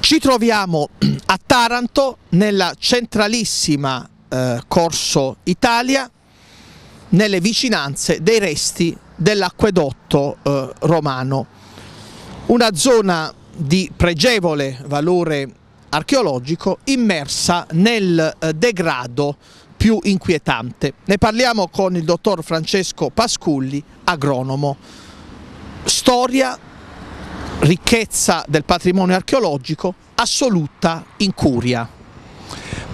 Ci troviamo a Taranto, nella centralissima eh, Corso Italia, nelle vicinanze dei resti dell'acquedotto eh, romano. Una zona di pregevole valore archeologico immersa nel eh, degrado più inquietante. Ne parliamo con il dottor Francesco Pasculli, agronomo. Storia ricchezza del patrimonio archeologico assoluta in curia.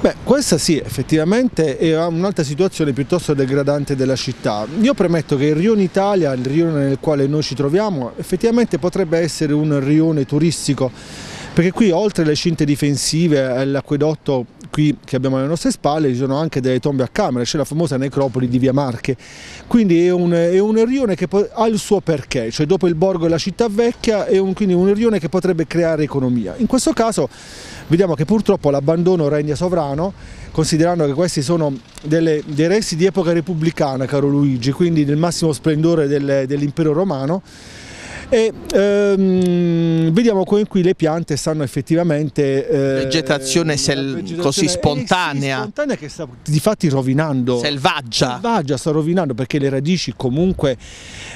Beh, questa sì, effettivamente è un'altra situazione piuttosto degradante della città. Io premetto che il rione Italia, il rione nel quale noi ci troviamo, effettivamente potrebbe essere un rione turistico perché qui oltre alle cinte difensive e all'acquedotto qui che abbiamo alle nostre spalle ci sono anche delle tombe a camera, c'è la famosa necropoli di Via Marche, quindi è un, è un rione che ha il suo perché, cioè dopo il borgo e la città vecchia è un, quindi un rione che potrebbe creare economia. In questo caso vediamo che purtroppo l'abbandono regna sovrano, considerando che questi sono delle, dei resti di epoca repubblicana, caro Luigi, quindi del massimo splendore del, dell'impero romano, e ehm, vediamo come qui le piante stanno effettivamente eh, vegetazione, sel, vegetazione così eh, spontanea sì, spontanea che sta di fatti rovinando selvaggia selvaggia sta rovinando perché le radici comunque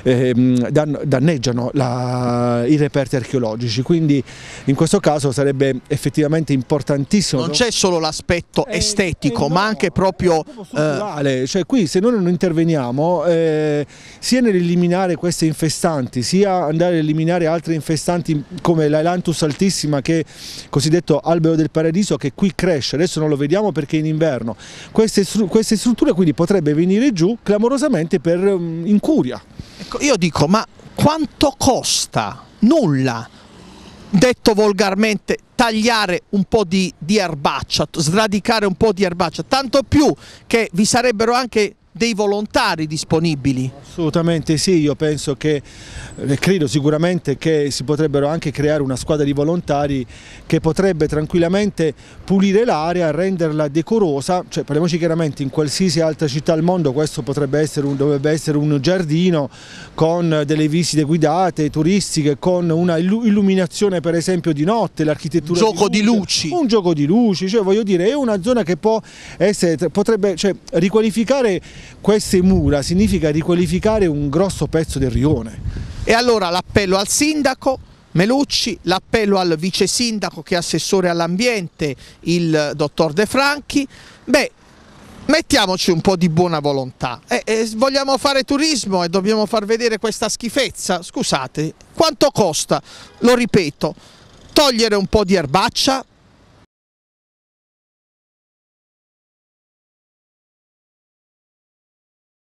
ehm, danneggiano la, i reperti archeologici quindi in questo caso sarebbe effettivamente importantissimo non c'è solo l'aspetto eh, estetico eh, no, ma anche proprio, culturale, eh, cioè qui se noi non interveniamo sia nell'eliminare queste infestanti sia andare a eliminare altre infestanti come l'Elantus altissima che è cosiddetto albero del paradiso che qui cresce, adesso non lo vediamo perché in inverno. Queste, queste strutture quindi potrebbe venire giù clamorosamente per mm, incuria. Ecco, io dico ma quanto costa? Nulla! detto volgarmente, tagliare un po' di, di erbaccia, sradicare un po' di erbaccia, tanto più che vi sarebbero anche dei volontari disponibili? Assolutamente sì, io penso che, eh, credo sicuramente che si potrebbero anche creare una squadra di volontari che potrebbe tranquillamente pulire l'area, renderla decorosa, cioè parliamoci chiaramente in qualsiasi altra città al mondo questo potrebbe essere un, dovrebbe essere un giardino con delle visite guidate, turistiche, con una illuminazione per esempio di notte, l'architettura... Un gioco di, luce, di luci! Un gioco di luci, cioè voglio dire è una zona che può essere, potrebbe cioè, riqualificare queste mura significa riqualificare un grosso pezzo del rione. E allora l'appello al sindaco Melucci, l'appello al vice sindaco che è assessore all'ambiente, il dottor De Franchi, beh mettiamoci un po' di buona volontà, eh, eh, vogliamo fare turismo e dobbiamo far vedere questa schifezza, scusate, quanto costa? Lo ripeto, togliere un po' di erbaccia,